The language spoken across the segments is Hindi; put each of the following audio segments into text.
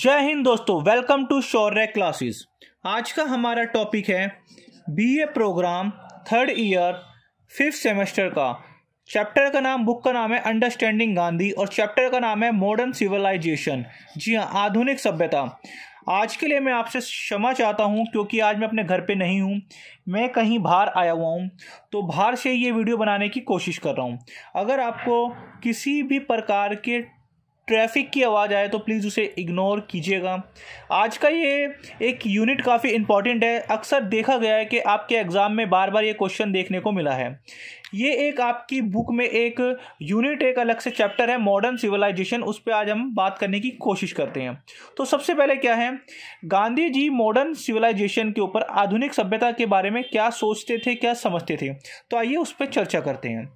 जय हिंद दोस्तों वेलकम टू शौर्य क्लासेस आज का हमारा टॉपिक है BA programme third year fifth semester का चैप्टर का नाम बुक का नाम है अंडरस्टैंडिंग गांधी और चैप्टर का नाम है मॉडर्न सिविलाइजेशन जी हाँ आधुनिक सभ्यता आज के लिए मैं आपसे क्षमा चाहता हूँ क्योंकि आज मैं अपने घर पे नहीं हूँ मैं कहीं बाहर आया हुआ हूँ तो बाहर से ये वीडियो बनाने की कोशिश कर रहा हूँ अगर आपको किसी भी प्रकार के ट्रैफिक की आवाज़ आए तो प्लीज़ उसे इग्नोर कीजिएगा आज का ये एक यूनिट काफ़ी इम्पॉर्टेंट है अक्सर देखा गया है कि आपके एग्ज़ाम में बार बार ये क्वेश्चन देखने को मिला है ये एक आपकी बुक में एक यूनिट एक अलग से चैप्टर है मॉडर्न सिविलाइजेशन उस पर आज हम बात करने की कोशिश करते हैं तो सबसे पहले क्या है गांधी जी मॉडर्न सिविलाइजेशन के ऊपर आधुनिक सभ्यता के बारे में क्या सोचते थे क्या समझते थे तो आइए उस पर चर्चा करते हैं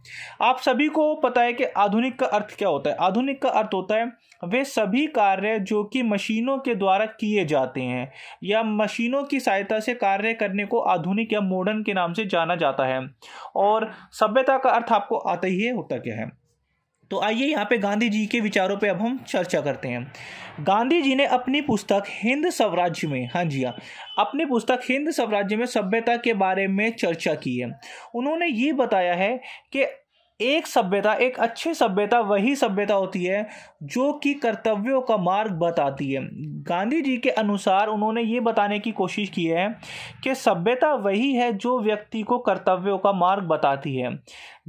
आप सभी को पता है कि आधुनिक का अर्थ क्या होता है आधुनिक का अर्थ होता है वे सभी कार्य जो कि मशीनों के द्वारा किए जाते हैं या मशीनों की सहायता से कार्य करने को आधुनिक या मॉडर्न के नाम से जाना जाता है और सब सभ्यता का अर्थ आपको आता ही है होता क्या है तो आइए यहाँ पे गांधी जी के विचारों पे अब हम चर्चा करते हैं गांधी जी ने अपनी पुस्तक हिंद स्वराज्य में हाँ जी हाँ अपनी पुस्तक हिंद स्वराज्य में सभ्यता के बारे में चर्चा की है उन्होंने ये बताया है कि एक सभ्यता एक अच्छी सभ्यता वही सभ्यता होती है जो कि कर्तव्यों का मार्ग बताती है गांधी जी के अनुसार उन्होंने ये बताने की कोशिश की है कि सभ्यता वही है जो व्यक्ति को कर्तव्यों का मार्ग बताती है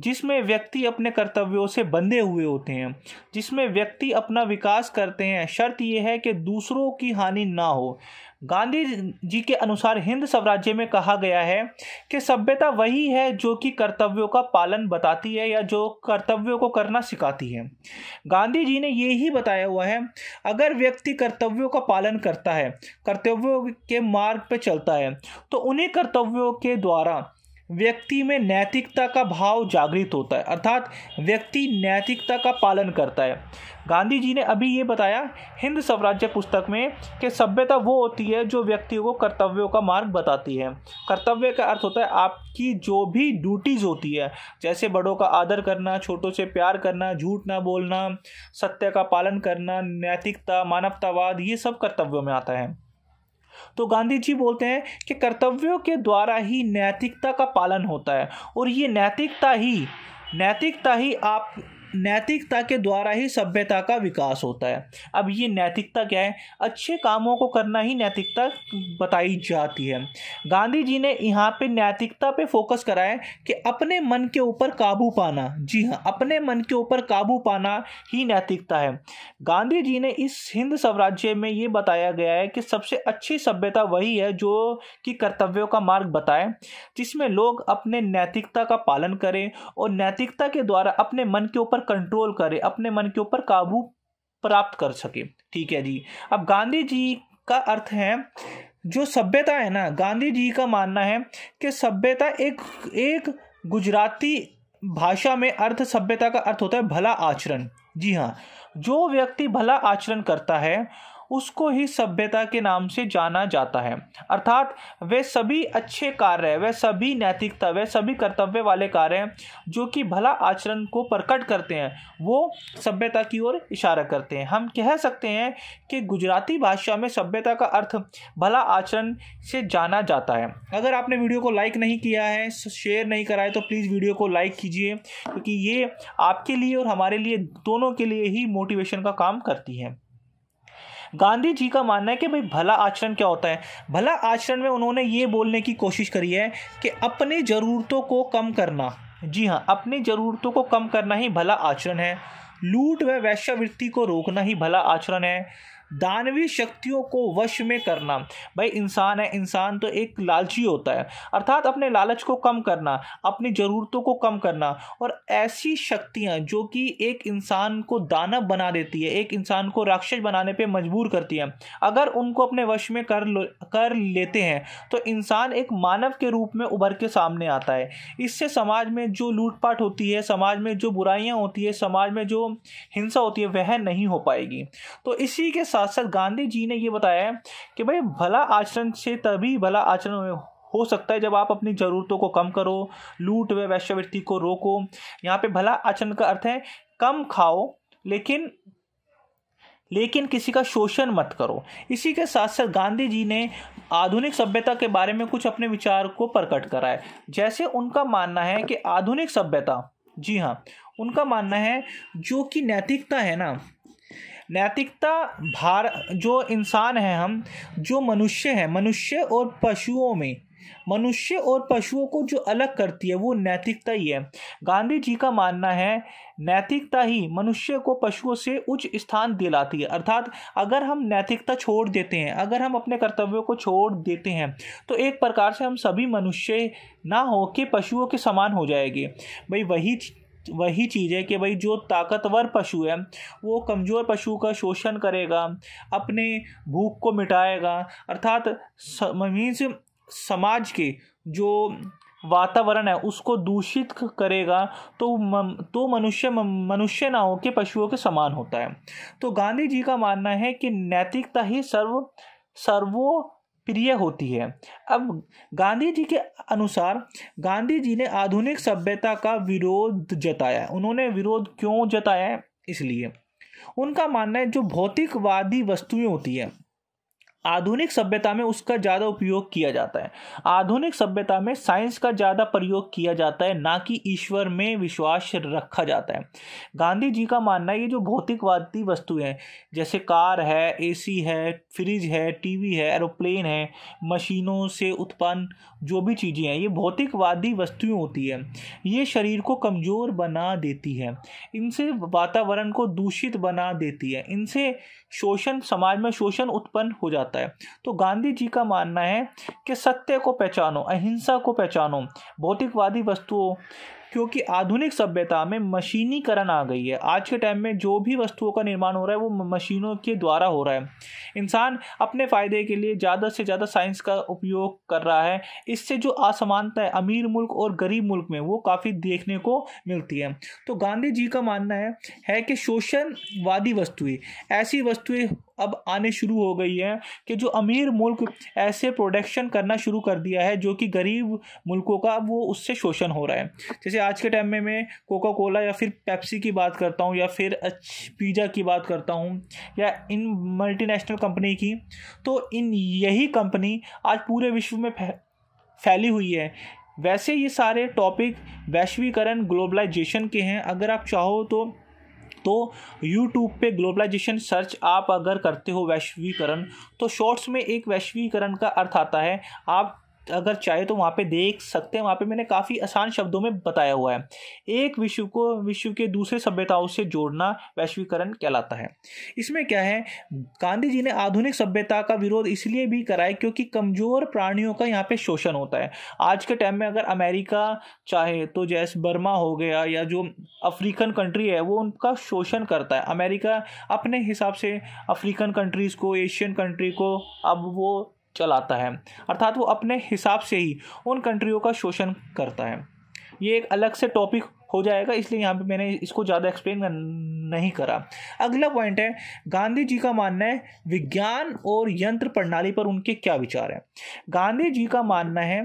जिसमें व्यक्ति अपने कर्तव्यों से बंधे हुए होते हैं जिसमें व्यक्ति अपना विकास करते हैं शर्त यह है कि दूसरों की हानि ना हो गांधी जी के अनुसार हिंद स्वराज्य में कहा गया है कि सभ्यता वही है जो कि कर्तव्यों का पालन बताती है या जो कर्तव्यों को करना सिखाती है गांधी जी ने ये ही बताया हुआ है अगर व्यक्ति कर्तव्यों का पालन करता है कर्तव्यों के मार्ग पर चलता है तो उन्हीं कर्तव्यों के द्वारा व्यक्ति में नैतिकता का भाव जागृत होता है अर्थात व्यक्ति नैतिकता का पालन करता है गांधी जी ने अभी ये बताया हिंद स्वराज्य पुस्तक में कि सभ्यता वो होती है जो व्यक्ति को कर्तव्यों का मार्ग बताती है कर्तव्य का अर्थ होता है आपकी जो भी ड्यूटीज़ होती है जैसे बड़ों का आदर करना छोटों से प्यार करना झूठ ना बोलना सत्य का पालन करना नैतिकता मानवतावाद ये सब कर्तव्यों में आता है तो गांधी जी बोलते हैं कि कर्तव्यों के द्वारा ही नैतिकता का पालन होता है और ये नैतिकता ही नैतिकता ही आप नैतिकता के द्वारा ही सभ्यता का विकास होता है अब ये नैतिकता क्या है अच्छे कामों को करना ही नैतिकता बताई जाती है गांधी जी ने यहाँ पे नैतिकता पे फोकस करा है कि अपने मन के ऊपर काबू पाना जी हाँ अपने मन के ऊपर काबू पाना ही नैतिकता है गांधी जी ने इस हिंद स्वराज्य में ये बताया गया है कि सबसे अच्छी सभ्यता वही है जो कि कर्तव्यों का मार्ग बताए जिसमें लोग अपने नैतिकता का पालन करें और नैतिकता के द्वारा अपने मन के ऊपर कंट्रोल करे अपने मन के ऊपर काबू प्राप्त कर सके ठीक है जी अब गांधी जी का अर्थ है जो सभ्यता है ना गांधी जी का मानना है कि सभ्यता एक एक गुजराती भाषा में अर्थ सभ्यता का अर्थ होता है भला आचरण जी हाँ जो व्यक्ति भला आचरण करता है उसको ही सभ्यता के नाम से जाना जाता है अर्थात वे सभी अच्छे कार्य वह सभी नैतिकता वह सभी कर्तव्य वाले कार्य हैं जो कि भला आचरण को प्रकट करते हैं वो सभ्यता की ओर इशारा करते हैं हम कह सकते हैं कि गुजराती भाषा में सभ्यता का अर्थ भला आचरण से जाना जाता है अगर आपने वीडियो को लाइक नहीं किया है शेयर नहीं कराए तो प्लीज़ वीडियो को लाइक कीजिए क्योंकि ये आपके लिए और हमारे लिए दोनों के लिए ही मोटिवेशन का काम करती है गांधी जी का मानना है कि भाई भला आचरण क्या होता है भला आचरण में उन्होंने ये बोलने की कोशिश करी है कि अपनी ज़रूरतों को कम करना जी हाँ अपनी ज़रूरतों को कम करना ही भला आचरण है लूट व वैश्यावृत्ति को रोकना ही भला आचरण है दानवीय शक्तियों को वश में करना भाई इंसान है इंसान तो एक लालची होता है अर्थात अपने लालच को कम करना अपनी ज़रूरतों को कम करना और ऐसी शक्तियाँ जो कि एक इंसान को दानव बना देती है एक इंसान को राक्षस बनाने पर मजबूर करती हैं अगर उनको अपने वश में कर कर लेते हैं तो इंसान एक मानव के रूप में उभर के सामने आता है इससे समाज में जो लूटपाट होती है समाज में जो बुराइयाँ होती है समाज में जो हिंसा होती है वह नहीं हो पाएगी तो इसी के साथ साथ साथ गांधी जी ने ये बताया है कि भाई भला आचरण से तभी भला आचरण हो सकता है जब आप अपनी ज़रूरतों को कम करो लूट व वैश्यवृत्ति को रोको यहाँ पे भला आचरण का अर्थ है कम खाओ लेकिन लेकिन किसी का शोषण मत करो इसी के साथ साथ गांधी जी ने आधुनिक सभ्यता के बारे में कुछ अपने विचार को प्रकट करा है जैसे उनका मानना है कि आधुनिक सभ्यता जी हाँ उनका मानना है जो कि नैतिकता है ना नैतिकता भार जो इंसान है हम जो मनुष्य है मनुष्य और पशुओं में मनुष्य और पशुओं को जो अलग करती है वो नैतिकता ही है गांधी जी का मानना है नैतिकता ही मनुष्य को पशुओं से उच्च स्थान दिलाती है अर्थात अगर हम नैतिकता छोड़ देते हैं अगर हम अपने कर्तव्यों को छोड़ देते हैं तो एक प्रकार से हम सभी मनुष्य ना हो के पशुओं के समान हो जाएंगे भाई वही वही चीज़ है कि भाई जो ताकतवर पशु है वो कमज़ोर पशु का शोषण करेगा अपने भूख को मिटाएगा अर्थात मीन्स समाज के जो वातावरण है उसको दूषित करेगा तो तो मनुष्य मनुष्य ना हो के पशुओं के समान होता है तो गांधी जी का मानना है कि नैतिकता ही सर्व सर्वो प्रिय होती है अब गांधी जी के अनुसार गांधी जी ने आधुनिक सभ्यता का विरोध जताया उन्होंने विरोध क्यों जताया इसलिए उनका मानना है जो भौतिकवादी वस्तुएं होती हैं आधुनिक सभ्यता में उसका ज़्यादा उपयोग किया जाता है आधुनिक सभ्यता में साइंस का ज़्यादा प्रयोग किया जाता है ना कि ईश्वर में विश्वास रखा जाता है गांधी जी का मानना है ये जो भौतिकवादी वस्तु हैं जैसे कार है एसी है फ्रिज है टीवी है एरोप्लेन है मशीनों से उत्पन्न जो भी चीज़ें हैं ये भौतिकवादी वस्तुएं होती है ये शरीर को कमज़ोर बना देती है इनसे वातावरण को दूषित बना देती है इनसे शोषण समाज में शोषण उत्पन्न हो जाता है तो गांधी जी का मानना है कि सत्य को पहचानो अहिंसा को पहचानो भौतिकवादी वस्तुओं क्योंकि आधुनिक सभ्यता में मशीनीकरण आ गई है आज के टाइम में जो भी वस्तुओं का निर्माण हो रहा है वो मशीनों के द्वारा हो रहा है इंसान अपने फ़ायदे के लिए ज़्यादा से ज़्यादा साइंस का उपयोग कर रहा है इससे जो असमानता है अमीर मुल्क और गरीब मुल्क में वो काफ़ी देखने को मिलती है तो गांधी जी का मानना है है कि शोषणवादी वस्तुएं ऐसी वस्तुएं अब आने शुरू हो गई है कि जो अमीर मुल्क ऐसे प्रोडक्शन करना शुरू कर दिया है जो कि गरीब मुल्कों का वो उससे शोषण हो रहा है जैसे आज के टाइम में मैं कोका कोला या फिर पेप्सी की बात करता हूँ या फिर पिज़्ज़ा की बात करता हूँ या इन मल्टीनेशनल कंपनी की तो इन यही कंपनी आज पूरे विश्व में फैली हुई है वैसे ये सारे टॉपिक वैश्वीकरण ग्लोबलाइजेशन के हैं अगर आप चाहो तो तो यूट्यूब पे ग्लोबलाइजेशन सर्च आप अगर करते हो वैश्वीकरण तो शॉर्ट्स में एक वैश्वीकरण का अर्थ आता है आप अगर चाहे तो वहाँ पे देख सकते हैं वहाँ पे मैंने काफ़ी आसान शब्दों में बताया हुआ है एक विश्व को विश्व के दूसरे सभ्यताओं से जोड़ना वैश्वीकरण कहलाता है इसमें क्या है गांधी जी ने आधुनिक सभ्यता का विरोध इसलिए भी कराया क्योंकि कमज़ोर प्राणियों का यहाँ पे शोषण होता है आज के टाइम में अगर अमेरिका चाहे तो जैसे बर्मा हो गया या जो अफ्रीकन कंट्री है वो उनका शोषण करता है अमेरिका अपने हिसाब से अफ्रीकन कंट्रीज़ को एशियन कंट्री को अब वो चलाता है अर्थात वो अपने हिसाब से ही उन कंट्रियों का शोषण करता है ये एक अलग से टॉपिक हो जाएगा इसलिए यहाँ पे मैंने इसको ज़्यादा एक्सप्लेन नहीं करा अगला पॉइंट है गांधी जी का मानना है विज्ञान और यंत्र प्रणाली पर उनके क्या विचार हैं गांधी जी का मानना है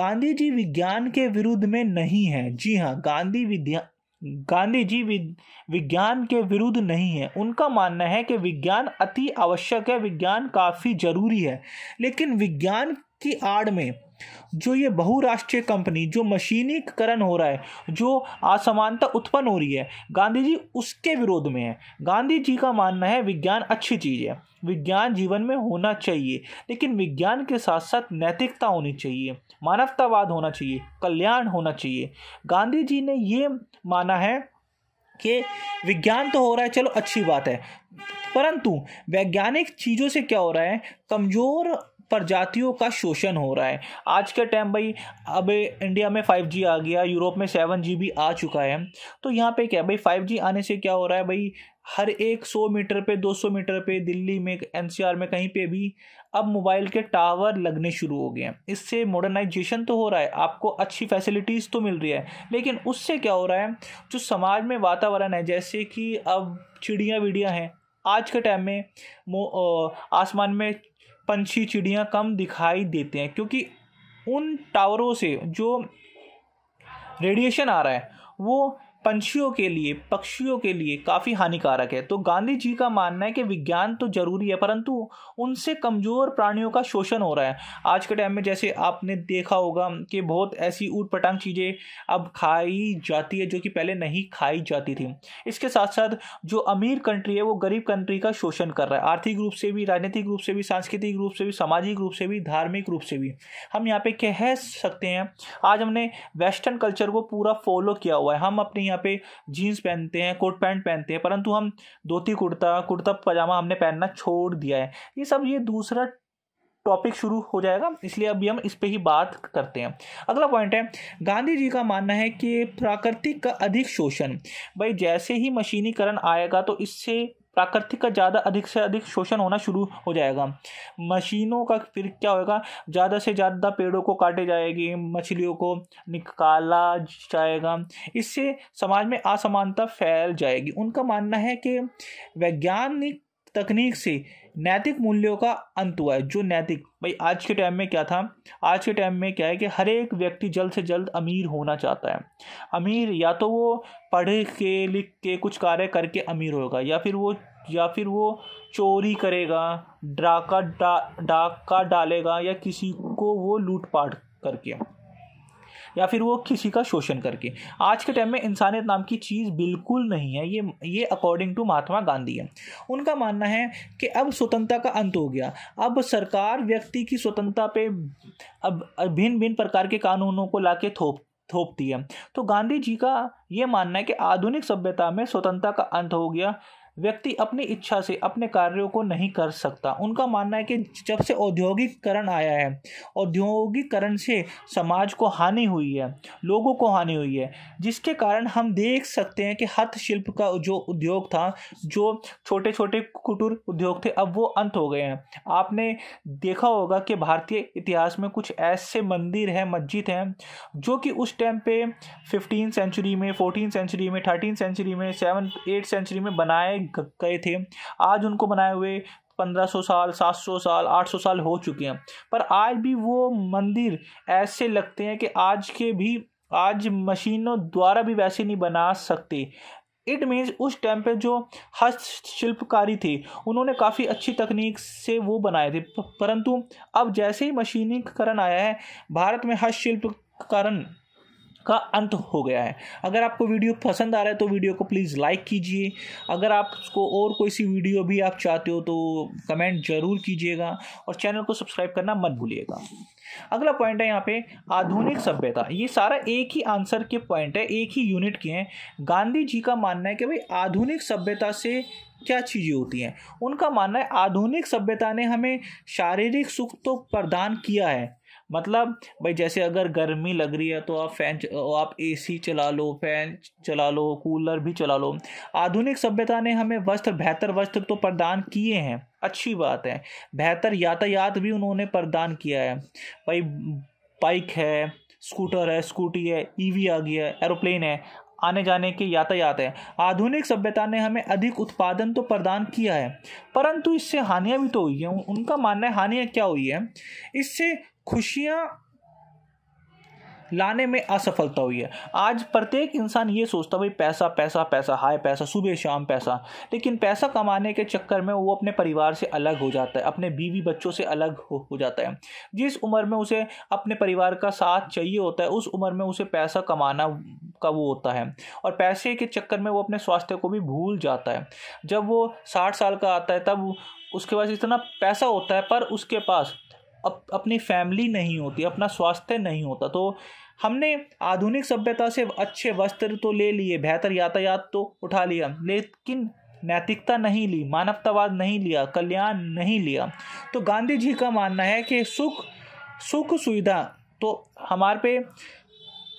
गांधी जी विज्ञान के विरुद्ध में नहीं हैं जी हाँ गांधी विद्या गांधी जी विज्ञान के विरुद्ध नहीं है उनका मानना है कि विज्ञान अति आवश्यक है विज्ञान काफ़ी ज़रूरी है लेकिन विज्ञान की आड़ में जो ये बहुराष्ट्रीय कंपनी जो मशीनीकरण हो रहा है जो असमानता उत्पन्न हो रही है गांधी जी उसके विरोध में है गांधी जी का मानना है विज्ञान अच्छी चीज़ है विज्ञान जीवन में होना चाहिए लेकिन विज्ञान के साथ साथ नैतिकता होनी चाहिए मानवतावाद होना चाहिए कल्याण होना चाहिए गांधी जी ने ये माना है कि विज्ञान तो हो रहा है चलो अच्छी बात है परंतु वैज्ञानिक चीज़ों से क्या हो रहा है कमज़ोर प्रजातियों का शोषण हो रहा है आज के टाइम भाई अब इंडिया में 5G आ गया यूरोप में 7G भी आ चुका है तो यहाँ पे क्या है भाई 5G आने से क्या हो रहा है भाई हर एक सौ मीटर पे दो सौ मीटर पे दिल्ली में एनसीआर में कहीं पे भी अब मोबाइल के टावर लगने शुरू हो गए हैं इससे मॉडर्नाइजेशन तो हो रहा है आपको अच्छी फैसिलिटीज़ तो मिल रही है लेकिन उससे क्या हो रहा है जो समाज में वातावरण है जैसे कि अब चिड़िया विड़िया हैं आज के टाइम में आसमान में पंछी चिड़ियाँ कम दिखाई देते हैं क्योंकि उन टावरों से जो रेडिएशन आ रहा है वो पंछियों के लिए पक्षियों के लिए काफ़ी हानिकारक है तो गांधी जी का मानना है कि विज्ञान तो जरूरी है परंतु उनसे कमज़ोर प्राणियों का शोषण हो रहा है आज के टाइम में जैसे आपने देखा होगा कि बहुत ऐसी ऊट पटांग चीज़ें अब खाई जाती है जो कि पहले नहीं खाई जाती थी इसके साथ साथ जो अमीर कंट्री है वो गरीब कंट्री का शोषण कर रहा है आर्थिक रूप से भी राजनीतिक रूप से भी सांस्कृतिक रूप से भी सामाजिक रूप से भी धार्मिक रूप से भी हम यहाँ पे कह सकते हैं आज हमने वेस्टर्न कल्चर को पूरा फॉलो किया हुआ है हम अपने यहाँ पे जीन्स पहनते हैं कोट पैंट पहनते हैं परंतु हम धोती कुर्ता कुर्ता पजामा हमने पहनना छोड़ दिया है ये सब ये दूसरा टॉपिक शुरू हो जाएगा इसलिए अभी हम इस पर ही बात करते हैं अगला पॉइंट है गांधी जी का मानना है कि प्राकृतिक का अधिक शोषण भाई जैसे ही मशीनीकरण आएगा तो इससे प्राकृतिक का ज़्यादा अधिक से अधिक शोषण होना शुरू हो जाएगा मशीनों का फिर क्या होगा ज़्यादा से ज़्यादा पेड़ों को काटे जाएगी मछलियों को निकाला जाएगा इससे समाज में असमानता फैल जाएगी उनका मानना है कि वैज्ञानिक तकनीक से नैतिक मूल्यों का अंत हुआ है जो नैतिक भाई आज के टाइम में क्या था आज के टाइम में क्या है कि हर एक व्यक्ति जल्द से जल्द अमीर होना चाहता है अमीर या तो वो पढ़ के लिख के कुछ कार्य करके अमीर होगा या फिर वो या फिर वो चोरी करेगा डाका डा डाका डालेगा या किसी को वो लूटपाट करके या फिर वो किसी का शोषण करके आज के टाइम में इंसानियत नाम की चीज़ बिल्कुल नहीं है ये ये अकॉर्डिंग टू महात्मा गांधी है उनका मानना है कि अब स्वतंत्रता का अंत हो गया अब सरकार व्यक्ति की स्वतंत्रता पे अब भिन्न भिन्न प्रकार के कानूनों को ला थोप थोपती है तो गांधी जी का ये मानना है कि आधुनिक सभ्यता में स्वतंत्रता का अंत हो गया व्यक्ति अपनी इच्छा से अपने कार्यों को नहीं कर सकता उनका मानना है कि जब से औद्योगिकरण आया है औद्योगिकरण से समाज को हानि हुई है लोगों को हानि हुई है जिसके कारण हम देख सकते हैं कि हस्तशिल्प का जो उद्योग था जो छोटे छोटे कुटुर उद्योग थे अब वो अंत हो गए हैं आपने देखा होगा कि भारतीय इतिहास में कुछ ऐसे मंदिर हैं मस्जिद हैं जो कि उस टाइम पे फिफ्टीन सेंचुरी में फोर्टीन सेंचुरी में थर्टीन सेंचुरी में सेवन एट सेंचुरी में बनाए गए थे आज उनको बनाए हुए सौ साल सौ साल सौ साल हो चुके हैं पर आज भी वो मंदिर ऐसे लगते हैं कि आज के भी आज मशीनों द्वारा भी वैसे नहीं बना सकते इट मीन्स उस टाइम पे जो हस्तशिल्पकारी थे उन्होंने काफ़ी अच्छी तकनीक से वो बनाए थे परंतु अब जैसे ही मशीनीकरण आया है भारत में हस्तशिल्पकरण का अंत हो गया है अगर आपको वीडियो पसंद आ रहा है तो वीडियो को प्लीज़ लाइक कीजिए अगर आपको और कोई सी वीडियो भी आप चाहते हो तो कमेंट ज़रूर कीजिएगा और चैनल को सब्सक्राइब करना मत भूलिएगा अगला पॉइंट है यहाँ पे आधुनिक सभ्यता ये सारा एक ही आंसर के पॉइंट है एक ही यूनिट के हैं गांधी जी का मानना है कि भाई आधुनिक सभ्यता से क्या चीज़ें होती हैं उनका मानना है आधुनिक सभ्यता ने हमें शारीरिक सुख तो प्रदान किया है मतलब भाई जैसे अगर गर्मी लग रही है तो आप फैन आप एसी चला लो फैन चला लो कूलर भी चला लो आधुनिक सभ्यता ने हमें वस्त्र बेहतर वस्त्र तो प्रदान किए हैं अच्छी बात है बेहतर यातायात भी उन्होंने प्रदान किया है भाई बाइक है स्कूटर है स्कूटी है ईवी e आ गया है एरोप्लेन है आने जाने के यातायात है आधुनिक सभ्यता ने हमें अधिक उत्पादन तो प्रदान किया है परंतु इससे हानियाँ भी तो हुई हैं उनका मानना है हानियाँ क्या हुई है इससे खुशियाँ लाने में असफलता हुई है आज प्रत्येक इंसान ये सोचता भाई पैसा पैसा पैसा हाय पैसा सुबह शाम पैसा लेकिन पैसा कमाने के चक्कर में वो अपने परिवार से अलग हो जाता है अपने बीवी बच्चों से अलग हो, हो जाता है जिस उम्र में उसे अपने परिवार का साथ चाहिए होता है उस उम्र में उसे पैसा कमाना का वो होता है और पैसे के चक्कर में वो अपने स्वास्थ्य को भी भूल जाता है जब वो साठ साल का आता है तब उसके पास इतना पैसा होता है पर उसके पास अप, अपनी फैमिली नहीं होती अपना स्वास्थ्य नहीं होता तो हमने आधुनिक सभ्यता से अच्छे वस्त्र तो ले लिए बेहतर यातायात तो उठा लिया लेकिन नैतिकता नहीं ली मानवतावाद नहीं लिया कल्याण नहीं लिया तो गांधी जी का मानना है कि सुख सुख सुविधा तो हमारे पे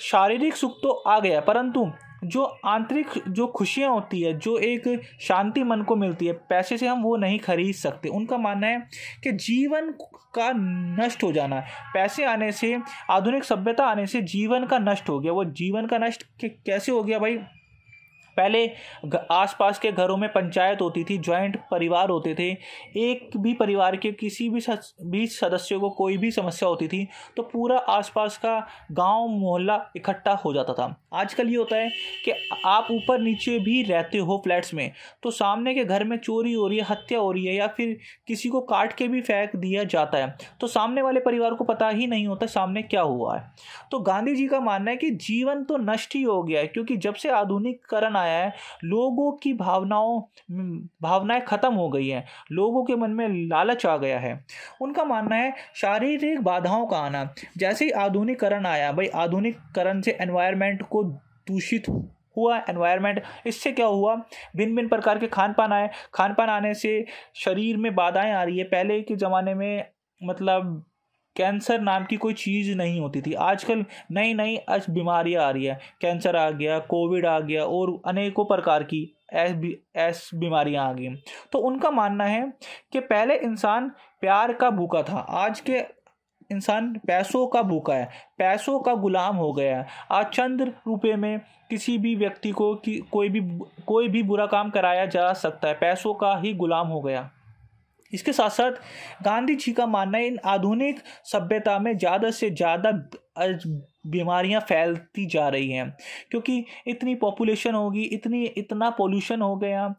शारीरिक सुख तो आ गया परंतु जो आंतरिक जो खुशियाँ होती है जो एक शांति मन को मिलती है पैसे से हम वो नहीं खरीद सकते उनका मानना है कि जीवन का नष्ट हो जाना पैसे आने से आधुनिक सभ्यता आने से जीवन का नष्ट हो गया वो जीवन का नष्ट कैसे हो गया भाई पहले आसपास के घरों में पंचायत होती थी ज्वाइंट परिवार होते थे एक भी परिवार के किसी भी सद, भी सदस्य को कोई भी समस्या होती थी तो पूरा आसपास का गांव मोहल्ला इकट्ठा हो जाता था आजकल ये होता है कि आप ऊपर नीचे भी रहते हो फ्लैट्स में तो सामने के घर में चोरी हो रही है हत्या हो रही है या फिर किसी को काट के भी फेंक दिया जाता है तो सामने वाले परिवार को पता ही नहीं होता सामने क्या हुआ है तो गांधी जी का मानना है कि जीवन तो नष्ट ही हो गया है क्योंकि जब से आधुनिकरण आया है लोगों की भावनाओं हम्म, भावनाएं ख़त्म हो गई हैं लोगों के मन में लालच आ गया है उनका मानना है शारीरिक बाधाओं का आना जैसे ही आधुनिकरण आया भाई आधुनिकरण से एनवायरमेंट को दूषित हुआ एनवायरनमेंट इससे क्या हुआ भिन्न भिन्न प्रकार के खान पान आए खान पान आने से शरीर में बाधाएं आ रही है पहले के ज़माने में मतलब कैंसर नाम की कोई चीज़ नहीं होती थी आजकल नई नई आज बीमारियाँ आ रही है कैंसर आ गया कोविड आ गया और अनेकों प्रकार की ऐस बीमारियाँ आ गई तो उनका मानना है कि पहले इंसान प्यार का भूखा था आज के इंसान पैसों का भूखा है पैसों का गुलाम हो गया है आज चंद रुपये में किसी भी व्यक्ति को कि कोई भी कोई भी बुरा काम कराया जा सकता है पैसों का ही गुलाम हो गया इसके साथ साथ गांधी जी का मानना है इन आधुनिक सभ्यता में ज़्यादा से ज़्यादा बीमारियां फैलती जा रही हैं क्योंकि इतनी पॉपुलेशन होगी इतनी इतना पोल्यूशन हो गया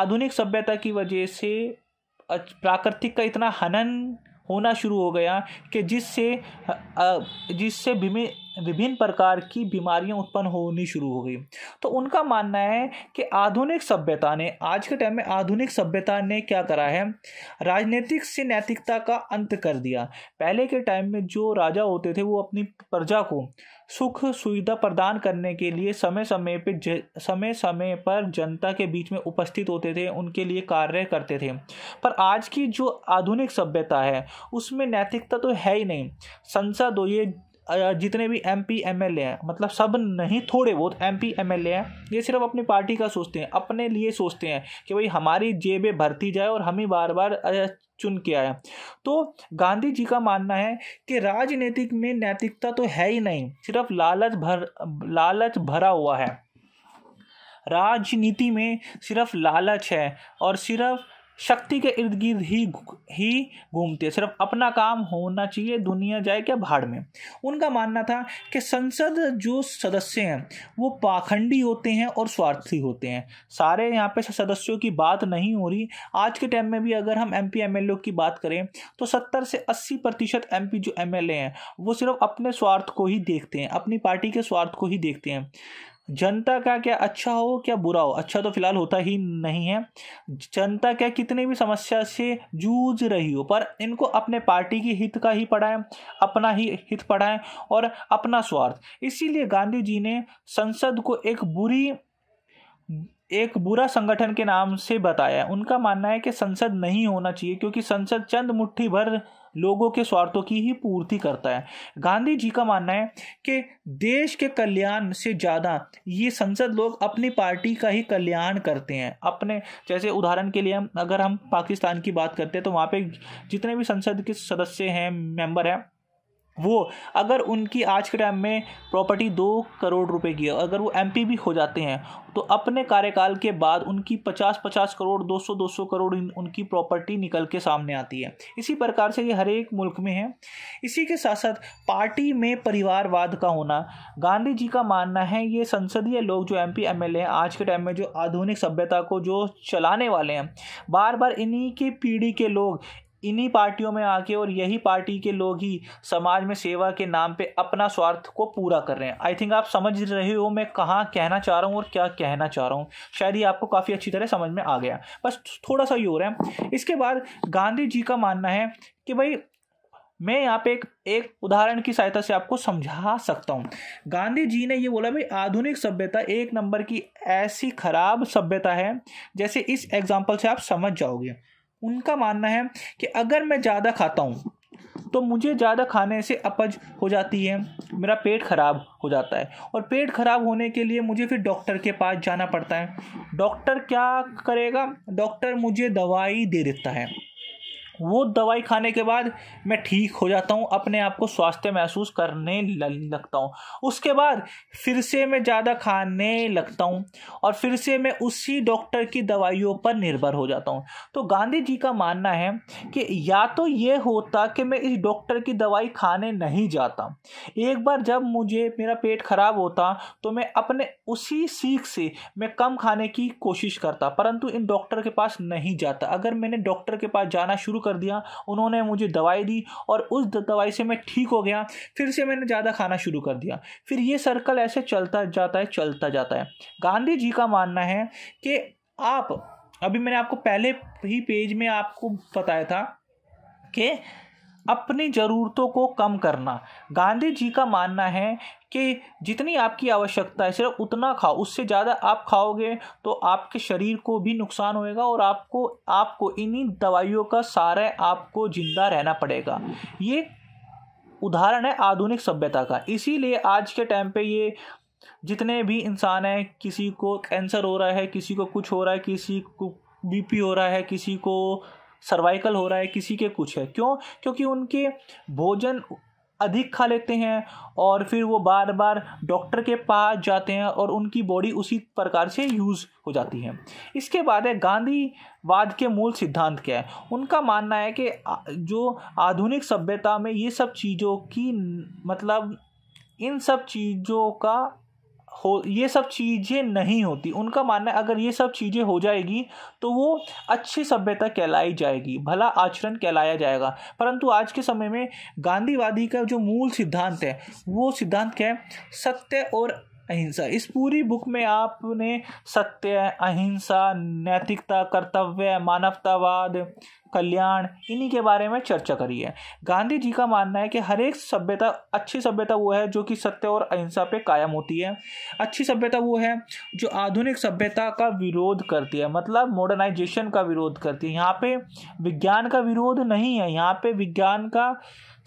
आधुनिक सभ्यता की वजह से प्राकृतिक का इतना हनन होना शुरू हो गया कि जिससे जिससे विभिन्न विभिन्न प्रकार की बीमारियां उत्पन्न होनी शुरू हो गई तो उनका मानना है कि आधुनिक सभ्यता ने आज के टाइम में आधुनिक सभ्यता ने क्या करा है राजनीतिक से नैतिकता का अंत कर दिया पहले के टाइम में जो राजा होते थे वो अपनी प्रजा को सुख सुविधा प्रदान करने के लिए समय समय पर समय समय पर जनता के बीच में उपस्थित होते थे उनके लिए कार्य करते थे पर आज की जो आधुनिक सभ्यता है उसमें नैतिकता तो है ही नहीं संसद हो ये जितने भी M P M L A हैं मतलब सब नहीं थोड़े बहुत M P M L A हैं ये सिर्फ अपनी पार्टी का सोचते हैं अपने लिए सोचते हैं कि भाई हमारी जेबें भरती जाए और हम ही बार बार चुन के आए तो गांधी जी का मानना है कि राजनीतिक में नैतिकता तो है ही नहीं सिर्फ लालच भर लालच भरा हुआ है राजनीति में सिर्फ लालच है और सिर्फ शक्ति के इर्द गिर्द ही ही घूमते सिर्फ अपना काम होना चाहिए दुनिया जाए क्या भाड़ में उनका मानना था कि संसद जो सदस्य हैं वो पाखंडी होते हैं और स्वार्थी होते हैं सारे यहाँ पे सदस्यों की बात नहीं हो रही आज के टाइम में भी अगर हम एम पी की बात करें तो सत्तर से अस्सी प्रतिशत एम जो एम हैं वो सिर्फ अपने स्वार्थ को ही देखते हैं अपनी पार्टी के स्वार्थ को ही देखते हैं जनता का क्या अच्छा हो क्या बुरा हो अच्छा तो फिलहाल होता ही नहीं है जनता क्या कितनी भी समस्या से जूझ रही हो पर इनको अपने पार्टी के हित का ही पढ़ाएं अपना ही हित पढ़ाएं और अपना स्वार्थ इसीलिए गांधी जी ने संसद को एक बुरी एक बुरा संगठन के नाम से बताया उनका मानना है कि संसद नहीं होना चाहिए क्योंकि संसद चंद मुट्ठी भर लोगों के स्वार्थों की ही पूर्ति करता है गांधी जी का मानना है कि देश के कल्याण से ज़्यादा ये संसद लोग अपनी पार्टी का ही कल्याण करते हैं अपने जैसे उदाहरण के लिए हम अगर हम पाकिस्तान की बात करते हैं तो वहाँ पे जितने भी संसद के सदस्य हैं मेंबर हैं वो अगर उनकी आज के टाइम में प्रॉपर्टी दो करोड़ रुपए की है अगर वो एमपी भी हो जाते हैं तो अपने कार्यकाल के बाद उनकी पचास पचास करोड़ दो सौ दो सौ करोड़ उनकी प्रॉपर्टी निकल के सामने आती है इसी प्रकार से ये हर एक मुल्क में है इसी के साथ साथ पार्टी में परिवारवाद का होना गांधी जी का मानना है ये संसदीय लोग जो एम पी हैं आज के टाइम में जो आधुनिक सभ्यता को जो चलाने वाले हैं बार बार इन्हीं की पीढ़ी के लोग इन्हीं पार्टियों में आके और यही पार्टी के लोग ही समाज में सेवा के नाम पे अपना स्वार्थ को पूरा कर रहे हैं आई थिंक आप समझ रहे हो मैं कहाँ कहना चाह रहा हूँ और क्या कहना चाह रहा हूँ शायद ये आपको काफ़ी अच्छी तरह समझ में आ गया बस थोड़ा सा ये हो रहा है इसके बाद गांधी जी का मानना है कि भाई मैं यहाँ पे एक एक उदाहरण की सहायता से आपको समझा सकता हूँ गांधी जी ने ये बोला भाई आधुनिक सभ्यता एक नंबर की ऐसी खराब सभ्यता है जैसे इस एग्जाम्पल से आप समझ जाओगे उनका मानना है कि अगर मैं ज़्यादा खाता हूँ तो मुझे ज़्यादा खाने से अपज हो जाती है मेरा पेट ख़राब हो जाता है और पेट ख़राब होने के लिए मुझे फिर डॉक्टर के पास जाना पड़ता है डॉक्टर क्या करेगा डॉक्टर मुझे दवाई दे देता है वो दवाई खाने के बाद मैं ठीक हो जाता हूँ अपने आप को स्वास्थ्य महसूस करने लगता हूँ उसके बाद फिर से मैं ज़्यादा खाने लगता हूँ और फिर से मैं उसी डॉक्टर की दवाइयों पर निर्भर हो जाता हूँ तो गांधी जी का मानना है कि या तो ये होता कि मैं इस डॉक्टर की दवाई खाने नहीं जाता एक बार जब मुझे मेरा पेट खराब होता तो मैं अपने उसी सीख से मैं कम खाने की कोशिश करता परंतु इन डॉक्टर के पास नहीं जाता अगर मैंने डॉक्टर के पास जाना शुरू कर कर दिया उन्होंने मुझे दवाई दी और उस दवाई से मैं ठीक हो गया फिर से मैंने ज़्यादा खाना शुरू कर दिया फिर ये सर्कल ऐसे चलता जाता है चलता जाता है गांधी जी का मानना है कि आप अभी मैंने आपको पहले ही पेज में आपको बताया था कि अपनी ज़रूरतों को कम करना गांधी जी का मानना है कि जितनी आपकी आवश्यकता है सिर्फ उतना खाओ उससे ज़्यादा आप खाओगे तो आपके शरीर को भी नुकसान होएगा और आपको आपको इन्हीं दवाइयों का सारे आपको ज़िंदा रहना पड़ेगा ये उदाहरण है आधुनिक सभ्यता का इसीलिए आज के टाइम पे ये जितने भी इंसान हैं किसी को कैंसर हो रहा है किसी को कुछ हो रहा है किसी को बीपी हो रहा है किसी को सर्वाइकल हो रहा है किसी के कुछ है क्यों क्योंकि उनके भोजन अधिक खा लेते हैं और फिर वो बार बार डॉक्टर के पास जाते हैं और उनकी बॉडी उसी प्रकार से यूज़ हो जाती है इसके बाद है गांधीवाद के मूल सिद्धांत क्या है उनका मानना है कि जो आधुनिक सभ्यता में ये सब चीज़ों की मतलब इन सब चीज़ों का हो ये सब चीज़ें नहीं होती उनका मानना है अगर ये सब चीज़ें हो जाएगी तो वो अच्छी सभ्यता कहलाई जाएगी भला आचरण कहलाया जाएगा परंतु आज के समय में गांधीवादी का जो मूल सिद्धांत है वो सिद्धांत क्या है सत्य और अहिंसा इस पूरी बुक में आपने सत्य अहिंसा नैतिकता कर्तव्य मानवतावाद कल्याण इन्हीं के बारे में चर्चा करी है गांधी जी का मानना है कि हर एक सभ्यता अच्छी सभ्यता वो है जो कि सत्य और अहिंसा पे कायम होती है अच्छी सभ्यता वो है जो आधुनिक सभ्यता का विरोध करती है मतलब मॉडर्नाइजेशन का विरोध करती है यहाँ पे विज्ञान का विरोध नहीं है यहाँ पे विज्ञान का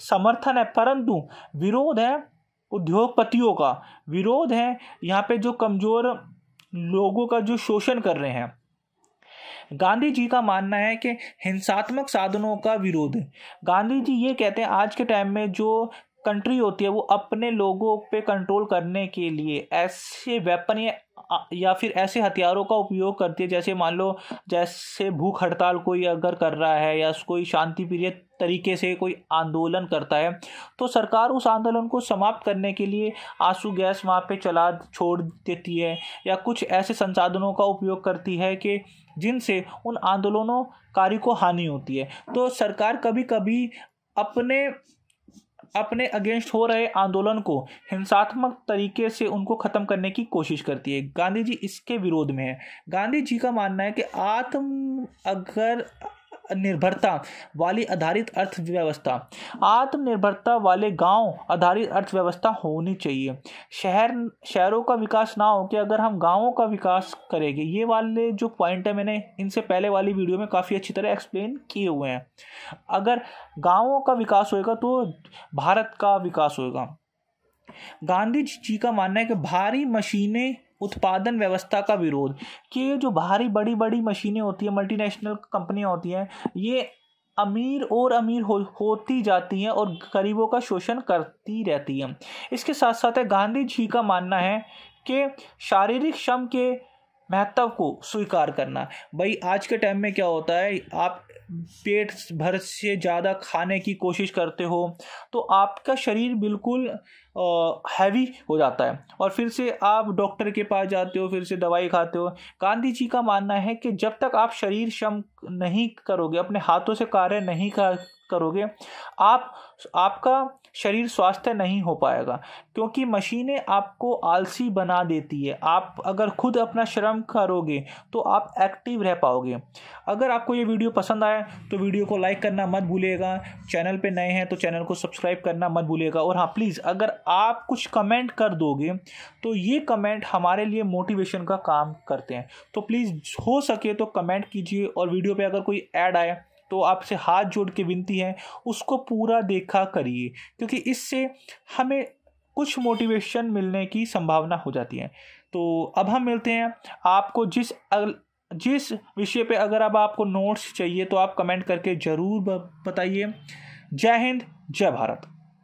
समर्थन है परंतु विरोध है उद्योगपतियों का विरोध है यहाँ पे जो कमज़ोर लोगों का जो शोषण कर रहे हैं गांधी जी का मानना है कि हिंसात्मक साधनों का विरोध गांधी जी ये कहते हैं आज के टाइम में जो कंट्री होती है वो अपने लोगों पे कंट्रोल करने के लिए ऐसे वेपन या या फिर ऐसे हथियारों का उपयोग करती है जैसे मान लो जैसे भूख हड़ताल कोई अगर कर रहा है या कोई शांति प्रिय तरीके से कोई आंदोलन करता है तो सरकार उस आंदोलन को समाप्त करने के लिए आंसू गैस वहाँ पे चला छोड़ देती है या कुछ ऐसे संसाधनों का उपयोग करती है कि जिनसे उन कार्य को हानि होती है तो सरकार कभी कभी अपने अपने अगेंस्ट हो रहे आंदोलन को हिंसात्मक तरीके से उनको ख़त्म करने की कोशिश करती है गांधी जी इसके विरोध में है गांधी जी का मानना है कि आत्म अगर निर्भरता वाली आधारित अर्थव्यवस्था आत्मनिर्भरता वाले गांव आधारित अर्थव्यवस्था होनी चाहिए शहर शहरों का विकास ना हो कि अगर हम गांवों का विकास करेंगे ये वाले जो पॉइंट है मैंने इनसे पहले वाली वीडियो में काफ़ी अच्छी तरह एक्सप्लेन किए हुए हैं अगर गाँवों का विकास होएगा तो भारत का विकास होएगा गांधी जी का मानना है कि भारी मशीनें उत्पादन व्यवस्था का विरोध कि ये जो बाहरी बड़ी बड़ी मशीनें होती हैं मल्टीनेशनल कंपनियां होती हैं ये अमीर और अमीर हो, होती जाती हैं और गरीबों का शोषण करती रहती हैं इसके साथ साथ है गांधी जी का मानना है कि शारीरिक श्रम के महत्व को स्वीकार करना भाई आज के टाइम में क्या होता है आप पेट भर से ज़्यादा खाने की कोशिश करते हो तो आपका शरीर बिल्कुल हैवी हो जाता है और फिर से आप डॉक्टर के पास जाते हो फिर से दवाई खाते हो गांधी जी का मानना है कि जब तक आप शरीर श्रम नहीं करोगे अपने हाथों से कार्य नहीं करोगे आप आपका शरीर स्वास्थ्य नहीं हो पाएगा क्योंकि मशीनें आपको आलसी बना देती है आप अगर खुद अपना श्रम करोगे तो आप एक्टिव रह पाओगे अगर आपको ये वीडियो पसंद आए तो वीडियो को लाइक करना मत भूलिएगा चैनल पे नए हैं तो चैनल को सब्सक्राइब करना मत भूलिएगा और हाँ प्लीज़ अगर आप कुछ कमेंट कर दोगे तो ये कमेंट हमारे लिए मोटिवेशन का काम करते हैं तो प्लीज़ हो सके तो कमेंट कीजिए और वीडियो पे अगर कोई ऐड आए तो आपसे हाथ जोड़ के विनती है उसको पूरा देखा करिए क्योंकि इससे हमें कुछ मोटिवेशन मिलने की संभावना हो जाती है तो अब हम मिलते हैं आपको जिस अगल जिस विषय पे अगर अब आपको नोट्स चाहिए तो आप कमेंट करके ज़रूर बताइए जय हिंद जय भारत